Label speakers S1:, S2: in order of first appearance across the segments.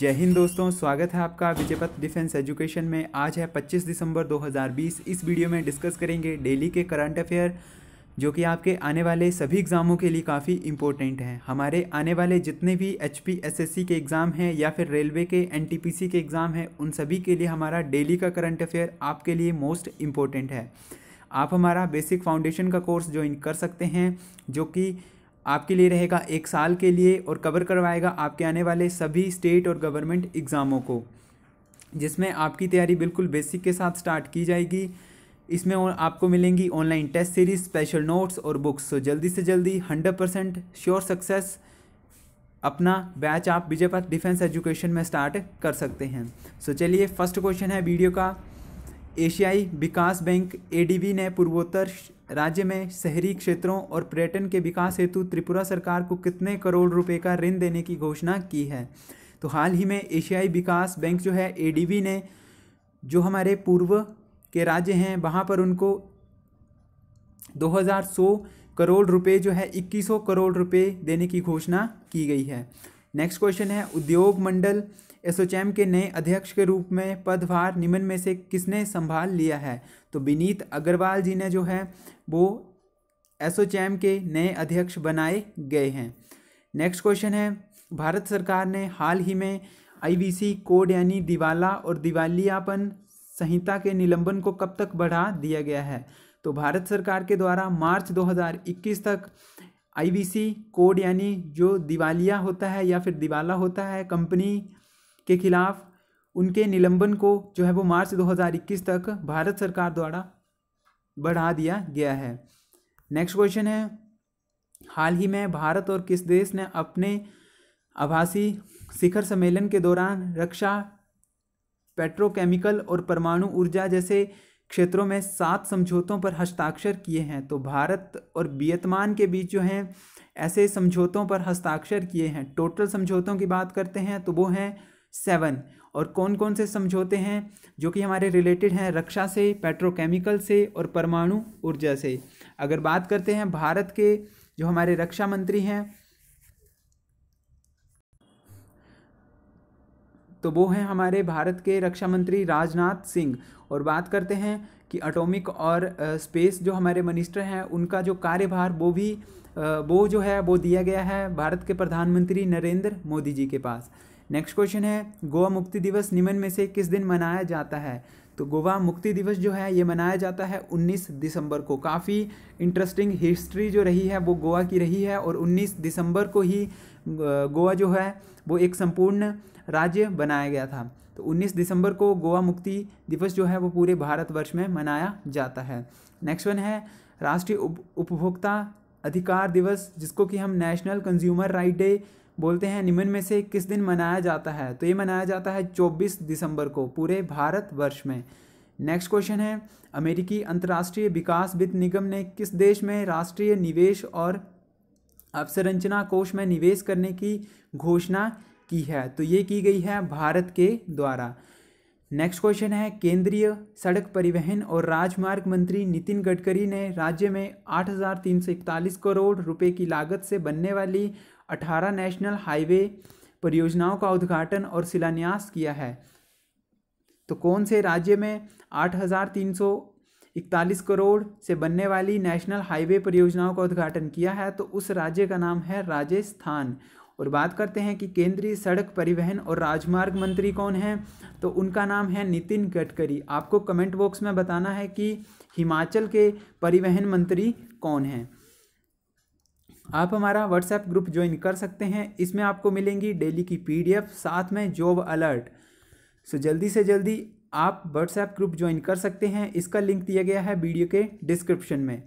S1: जय हिंद दोस्तों स्वागत है आपका विजयपथ डिफेंस एजुकेशन में आज है 25 दिसंबर 2020 इस वीडियो में डिस्कस करेंगे डेली के करंट अफेयर जो कि आपके आने वाले सभी एग्ज़ामों के लिए काफ़ी इम्पोर्टेंट हैं हमारे आने वाले जितने भी H P S S C के एग्ज़ाम हैं या फिर रेलवे के एन टी पी सी के एग्ज़ाम हैं उन सभी के लिए हमारा डेली का करंट अफेयर आपके लिए मोस्ट इम्पोर्टेंट है आप हमारा बेसिक फाउंडेशन का कोर्स ज्वाइन कर सकते हैं जो कि आपके लिए रहेगा एक साल के लिए और कवर करवाएगा आपके आने वाले सभी स्टेट और गवर्नमेंट एग्ज़ामों को जिसमें आपकी तैयारी बिल्कुल बेसिक के साथ स्टार्ट की जाएगी इसमें आपको मिलेंगी online test series special notes और बुक्स तो जल्दी से जल्दी हंड्रेड परसेंट श्योर सक्सेस अपना बैच आप विजयपथ डिफेंस एजुकेशन में स्टार्ट कर सकते हैं सो चलिए फर्स्ट क्वेश्चन है वीडियो का एशियाई विकास बैंक ए ने पूर्वोत्तर राज्य में शहरी क्षेत्रों और पर्यटन के विकास हेतु त्रिपुरा सरकार को कितने करोड़ रुपए का ऋण देने की घोषणा की है तो हाल ही में एशियाई विकास बैंक जो है ए ने जो हमारे पूर्व के राज्य हैं वहाँ पर उनको 2100 करोड़ रुपए जो है 2100 करोड़ रुपए देने की घोषणा की गई है नेक्स्ट क्वेश्चन है उद्योग मंडल एसोचैम के नए अध्यक्ष के रूप में पदभार निम्न में से किसने संभाल लिया है तो विनीत अग्रवाल जी ने जो है वो एसोचैम के नए अध्यक्ष बनाए गए हैं नेक्स्ट क्वेश्चन है भारत सरकार ने हाल ही में आईवीसी कोड यानी दिवाला और दिवालियापन संहिता के निलंबन को कब तक बढ़ा दिया गया है तो भारत सरकार के द्वारा मार्च 2021 तक आईवीसी कोड यानी जो दिवालिया होता है या फिर दिवाला होता है कंपनी के खिलाफ उनके निलंबन को जो है वो मार्च 2021 तक भारत सरकार द्वारा बढ़ा दिया गया है नेक्स्ट क्वेश्चन है हाल ही में भारत और किस देश ने अपने आभासी शिखर सम्मेलन के दौरान रक्षा पेट्रोकेमिकल और परमाणु ऊर्जा जैसे क्षेत्रों में सात समझौतों पर हस्ताक्षर किए हैं तो भारत और वियतमान के बीच जो हैं ऐसे समझौतों पर हस्ताक्षर किए हैं टोटल समझौतों की बात करते हैं तो वो हैं सेवन और कौन कौन से समझौते हैं जो कि हमारे रिलेटेड हैं रक्षा से पेट्रोकेमिकल से और परमाणु ऊर्जा से अगर बात करते हैं भारत के जो हमारे रक्षा मंत्री हैं तो वो हैं हमारे भारत के रक्षा मंत्री राजनाथ सिंह और बात करते हैं कि अटोमिक और स्पेस जो हमारे मिनिस्टर हैं उनका जो कार्यभार वो भी वो जो है वो दिया गया है भारत के प्रधानमंत्री नरेंद्र मोदी जी के पास नेक्स्ट क्वेश्चन है गोवा मुक्ति दिवस निम्न में से किस दिन मनाया जाता है तो गोवा मुक्ति दिवस जो है ये मनाया जाता है 19 दिसंबर को काफ़ी इंटरेस्टिंग हिस्ट्री जो रही है वो गोवा की रही है और 19 दिसंबर को ही गोवा जो है वो एक संपूर्ण राज्य बनाया गया था तो 19 दिसंबर को गोवा मुक्ति दिवस जो है वो पूरे भारतवर्ष में मनाया जाता है नेक्स्ट वन है राष्ट्रीय उप, उपभोक्ता अधिकार दिवस जिसको कि हम नेशनल कंज्यूमर राइट डे बोलते हैं निम्न में से किस दिन मनाया जाता है तो ये मनाया जाता है 24 दिसंबर को पूरे भारत वर्ष में नेक्स्ट क्वेश्चन है अमेरिकी अंतर्राष्ट्रीय विकास वित्त निगम ने किस देश में राष्ट्रीय निवेश और अवसंरचना कोष में निवेश करने की घोषणा की है तो ये की गई है भारत के द्वारा नेक्स्ट क्वेश्चन है केंद्रीय सड़क परिवहन और राजमार्ग मंत्री नितिन गडकरी ने राज्य में आठ करोड़ रुपए की लागत से बनने वाली अठारह नेशनल हाईवे परियोजनाओं का उद्घाटन और शिलान्यास किया है तो कौन से राज्य में आठ हज़ार तीन सौ इकतालीस करोड़ से बनने वाली नेशनल हाईवे परियोजनाओं का उद्घाटन किया है तो उस राज्य का नाम है राजस्थान और बात करते हैं कि केंद्रीय सड़क परिवहन और राजमार्ग मंत्री कौन हैं तो उनका नाम है नितिन गडकरी आपको कमेंट बॉक्स में बताना है कि हिमाचल के परिवहन मंत्री कौन हैं आप हमारा व्हाट्सएप ग्रुप ज्वाइन कर सकते हैं इसमें आपको मिलेंगी डेली की पी साथ में जॉब अलर्ट सो जल्दी से जल्दी आप व्हाट्सएप ग्रुप ज्वाइन कर सकते हैं इसका लिंक दिया गया है वीडियो के डिस्क्रिप्शन में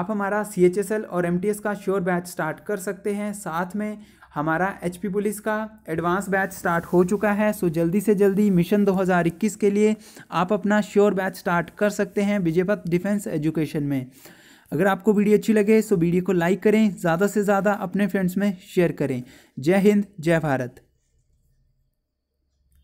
S1: आप हमारा सी और एम का श्योर बैच स्टार्ट कर सकते हैं साथ में हमारा एच पुलिस का एडवांस बैच स्टार्ट हो चुका है सो जल्दी से जल्दी मिशन 2021 के लिए आप अपना श्योर बैच स्टार्ट कर सकते हैं विजयपथ डिफेंस एजुकेशन में अगर आपको वीडियो अच्छी लगे तो वीडियो को लाइक करें ज़्यादा से ज़्यादा अपने फ्रेंड्स में शेयर करें जय हिंद जय भारत